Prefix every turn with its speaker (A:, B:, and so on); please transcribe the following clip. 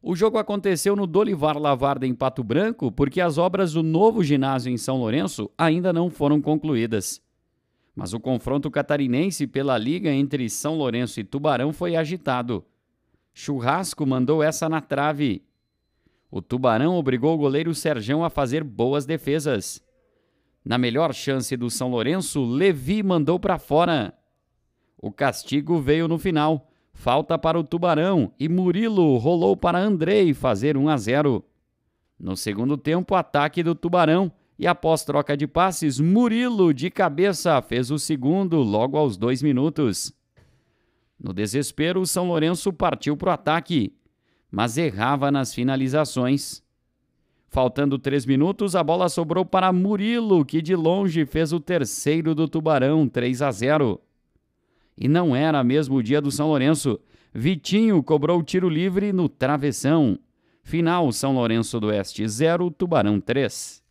A: O jogo aconteceu no Dolivar Lavarda, em Pato Branco, porque as obras do novo ginásio em São Lourenço ainda não foram concluídas. Mas o confronto catarinense pela liga entre São Lourenço e Tubarão foi agitado. Churrasco mandou essa na trave. O Tubarão obrigou o goleiro Serjão a fazer boas defesas. Na melhor chance do São Lourenço, Levi mandou para fora. O castigo veio no final, Falta para o Tubarão e Murilo rolou para Andrei fazer 1 a 0. No segundo tempo, ataque do Tubarão e após troca de passes, Murilo de cabeça fez o segundo logo aos dois minutos. No desespero, o São Lourenço partiu para o ataque, mas errava nas finalizações. Faltando três minutos, a bola sobrou para Murilo, que de longe fez o terceiro do Tubarão, 3 a 0. E não era mesmo o dia do São Lourenço. Vitinho cobrou tiro livre no travessão. Final São Lourenço do Oeste 0, Tubarão 3.